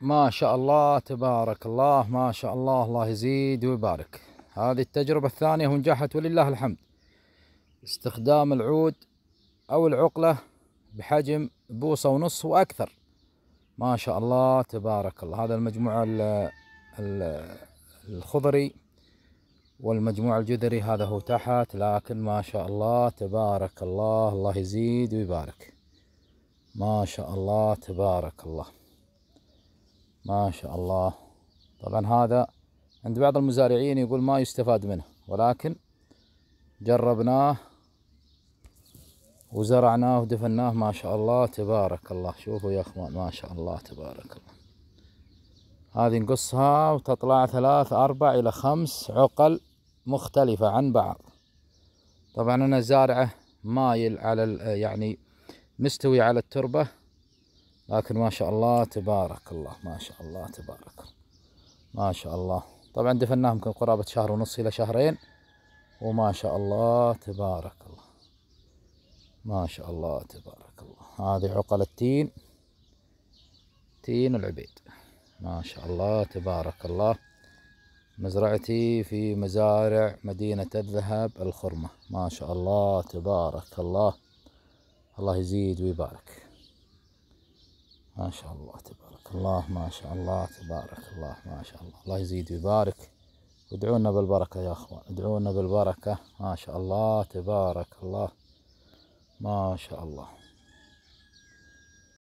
ما شاء الله تبارك الله ما شاء الله الله يزيد ويبارك هذه التجربة الثانية ونجحت ولله الحمد استخدام العود أو العقلة بحجم بوصة ونص وأكثر ما شاء الله تبارك الله هذا المجموعة الخضري والمجموع الجذري هذا هو تحت لكن ما شاء الله تبارك الله الله يزيد ويبارك ما شاء الله تبارك الله ما شاء الله طبعا هذا عند بعض المزارعين يقول ما يستفاد منه ولكن جربناه وزرعناه ودفناه ما شاء الله تبارك الله شوفوا يا اخوان ما شاء الله تبارك الله هذه نقصها وتطلع ثلاث اربع الى خمس عقل مختلفة عن بعض طبعا انا زارعه مايل على يعني مستوي على التربة لكن ما شاء الله تبارك الله ما شاء الله تبارك ما شاء الله طبعا دفناه يمكن قرابة شهر ونص إلى شهرين وما شاء الله تبارك الله ما شاء الله تبارك الله هذه عقل التين تين العبيد ما شاء الله تبارك الله مزرعتي في مزارع مدينة الذهب الخرمة ما شاء الله تبارك الله الله يزيد ويبارك ما شاء الله تبارك الله ما شاء الله تبارك الله ما شاء الله الله يزيد ويبارك ادعونا بالبركة يا اخوان ادعونا بالبركة ما شاء الله تبارك الله ما شاء الله